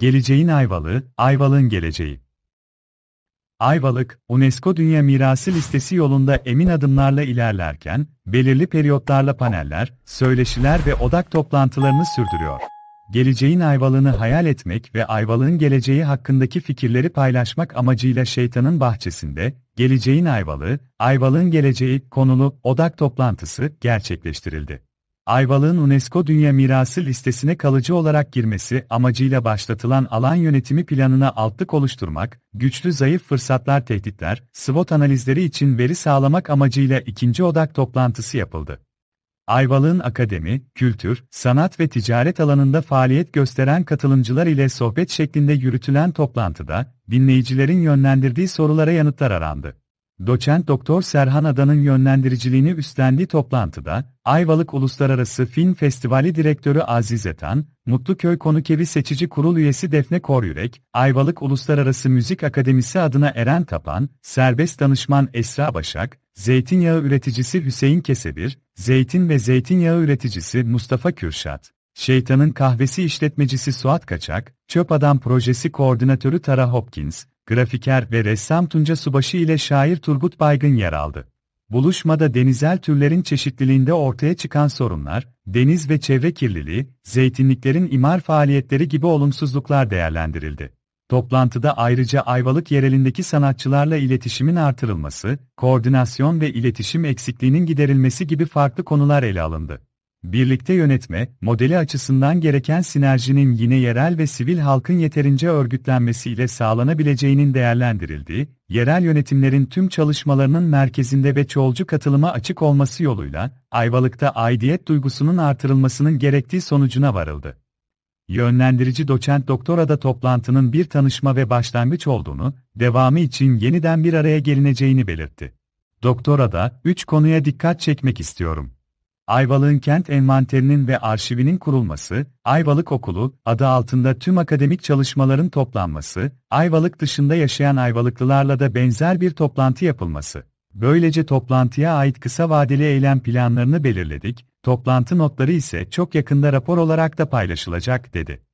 Geleceğin Ayvalı, Ayvalık'ın geleceği. Ayvalık, UNESCO Dünya Mirası listesi yolunda emin adımlarla ilerlerken, belirli periyotlarla paneller, söyleşiler ve odak toplantılarını sürdürüyor. Geleceğin Ayvalını hayal etmek ve Ayvalık'ın geleceği hakkındaki fikirleri paylaşmak amacıyla Şeytanın Bahçesi'nde, Geleceğin Ayvalı, Ayvalık'ın Geleceği konulu odak toplantısı gerçekleştirildi. Ayvalık'ın UNESCO Dünya Mirası listesine kalıcı olarak girmesi amacıyla başlatılan alan yönetimi planına altlık oluşturmak, güçlü zayıf fırsatlar tehditler, SWOT analizleri için veri sağlamak amacıyla ikinci odak toplantısı yapıldı. Ayvalık'ın akademi, kültür, sanat ve ticaret alanında faaliyet gösteren katılımcılar ile sohbet şeklinde yürütülen toplantıda, dinleyicilerin yönlendirdiği sorulara yanıtlar arandı. Doçent Doktor Serhan Adan'ın yönlendiriciliğini üstlendiği toplantıda, Ayvalık Uluslararası Film Festivali Direktörü Aziz Etan, Mutluköy Konukevi Seçici Kurul Üyesi Defne Koryürek, Ayvalık Uluslararası Müzik Akademisi adına Eren Tapan, Serbest Danışman Esra Başak, Zeytinyağı Üreticisi Hüseyin Kesebir, Zeytin ve Zeytinyağı Üreticisi Mustafa Kürşat. Şeytanın Kahvesi İşletmecisi Suat Kaçak, Çöp Adam Projesi Koordinatörü Tara Hopkins, grafiker ve ressam Tunca Subaşı ile şair Turgut Baygın yer aldı. Buluşmada denizel türlerin çeşitliliğinde ortaya çıkan sorunlar, deniz ve çevre kirliliği, zeytinliklerin imar faaliyetleri gibi olumsuzluklar değerlendirildi. Toplantıda ayrıca Ayvalık yerelindeki sanatçılarla iletişimin artırılması, koordinasyon ve iletişim eksikliğinin giderilmesi gibi farklı konular ele alındı birlikte yönetme modeli açısından gereken sinerjinin yine yerel ve sivil halkın yeterince örgütlenmesiyle sağlanabileceğinin değerlendirildiği, yerel yönetimlerin tüm çalışmalarının merkezinde ve çoğulcu katılıma açık olması yoluyla, Ayvalık'ta aidiyet duygusunun artırılmasının gerektiği sonucuna varıldı. Yönlendirici doçent Doktora da toplantının bir tanışma ve başlangıç olduğunu, devamı için yeniden bir araya gelineceğini belirtti. Doktora da üç konuya dikkat çekmek istiyorum. Ayvalık'ın kent envanterinin ve arşivinin kurulması, Ayvalık Okulu, adı altında tüm akademik çalışmaların toplanması, Ayvalık dışında yaşayan Ayvalıklılarla da benzer bir toplantı yapılması. Böylece toplantıya ait kısa vadeli eylem planlarını belirledik, toplantı notları ise çok yakında rapor olarak da paylaşılacak, dedi.